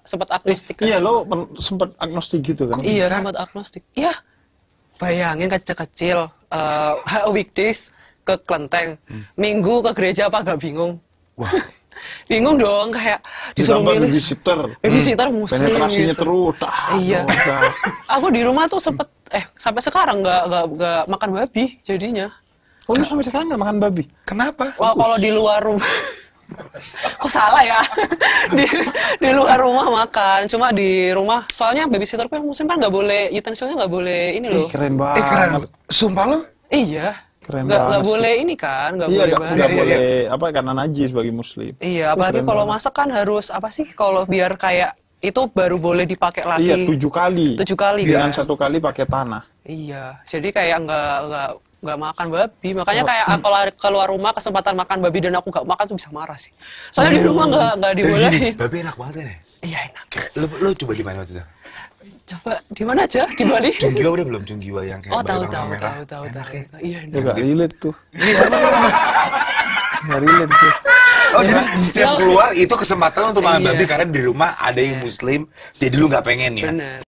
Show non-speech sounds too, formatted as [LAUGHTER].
sempat eh, agnostik eh, kan? Iya, lo sempat agnostik gitu kan? Iya, sempat agnostik. Iya. bayangin kecil-kecil uh, eh, [LAUGHS] weekdays ke Klenteng, hmm. minggu ke gereja apa gak bingung? Wah. [LAUGHS] bingung dong kayak disuruh Ditambah milih babysitter babysitter hmm. muslim penetrasinya gitu. terus iya [LAUGHS] aku di rumah tuh sempet eh sampai sekarang nggak nggak nggak makan babi jadinya oh lu sampai sekarang nggak makan babi kenapa Wah, kalau di luar rumah kok salah ya [LAUGHS] di, di luar rumah makan cuma di rumah soalnya babysitterku yang musim kan nggak boleh utensilnya nggak boleh ini loh eh, keren banget eh, keren sumpah lo iya Keren gak, gak boleh ini kan, gak iya, boleh gak, gak boleh apa karena najis bagi muslim. Iya, apalagi kalau masak kan harus apa sih kalau biar kayak itu baru boleh dipakai lagi. Iya, tujuh kali. Tujuh kali. Dengan kan? satu kali pakai tanah. Iya, jadi kayak nggak nggak nggak makan babi makanya kayak oh. aku ah, lari keluar rumah kesempatan makan babi dan aku nggak makan tuh bisa marah sih soalnya oh. di rumah nggak nggak dibolehin [LAUGHS] babi enak banget kan iya enak lu lu coba di mana waktu itu coba di mana aja di Bali Junggiwa udah belum Junggiwa yang kayak oh tahu tahu, merah. tahu tahu enak tahu ya. iya enak nggak relate tuh nggak [LAUGHS] relate tuh Oh ya. jadi setiap iya. keluar itu kesempatan untuk makan iya. babi karena di rumah ada yang muslim jadi lu nggak pengen ya? Bener.